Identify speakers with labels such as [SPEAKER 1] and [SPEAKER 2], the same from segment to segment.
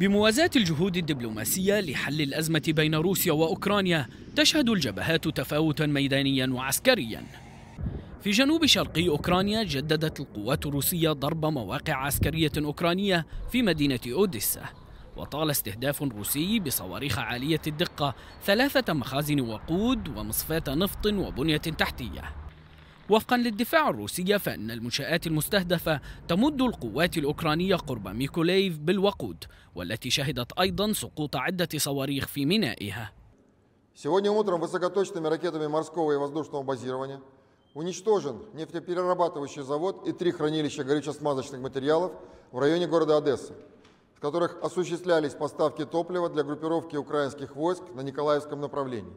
[SPEAKER 1] بموازاة الجهود الدبلوماسية لحل الأزمة بين روسيا وأوكرانيا تشهد الجبهات تفاوتا ميدانيا وعسكريا في جنوب شرقي أوكرانيا جددت القوات الروسية ضرب مواقع عسكرية أوكرانية في مدينة أوديسا وطال استهداف روسي بصواريخ عالية الدقة ثلاثة مخازن وقود ومصفاة نفط وبنية تحتية وفقا للدفاع الروسي فإن المنشآت المستهدفة تمد القوات الأوكرانية قرب ميكوليف بالوقود والتي شهدت أيضا سقوط عدة صواريخ في مينائها
[SPEAKER 2] Сегодня утром высокоточными ракетами морского и воздушного базирования уничтожен нефтеперерабатывающий завод и три хранилища горюче-смазочных материалов в районе города Одессы, в которых осуществлялись поставки топлива для группировки украинских войск на Николаевском направлении.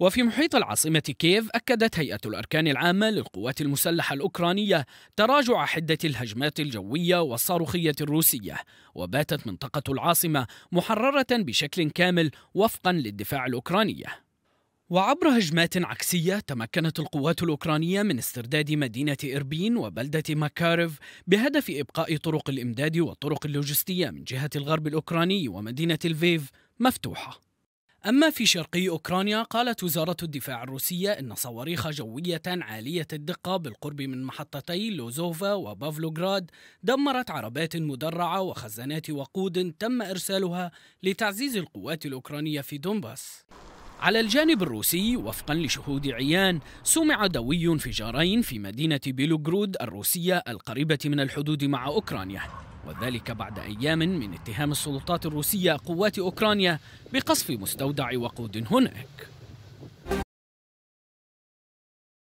[SPEAKER 1] وفي محيط العاصمة كييف أكدت هيئة الأركان العامة للقوات المسلحة الأوكرانية تراجع حدة الهجمات الجوية والصاروخية الروسية وباتت منطقة العاصمة محررة بشكل كامل وفقا للدفاع الأوكراني وعبر هجمات عكسية تمكنت القوات الأوكرانية من استرداد مدينة إربين وبلدة مكاريف بهدف إبقاء طرق الإمداد والطرق اللوجستية من جهة الغرب الأوكراني ومدينة الفيف مفتوحة أما في شرقي أوكرانيا قالت وزارة الدفاع الروسية أن صواريخ جوية عالية الدقة بالقرب من محطتي لوزوفا وبافلوغراد دمرت عربات مدرعة وخزانات وقود تم إرسالها لتعزيز القوات الأوكرانية في دونباس على الجانب الروسي وفقا لشهود عيان سمع دوي انفجارين في مدينة بيلوغرود الروسية القريبة من الحدود مع أوكرانيا وذلك بعد أيام من اتهام السلطات الروسية قوات أوكرانيا بقصف مستودع وقود هناك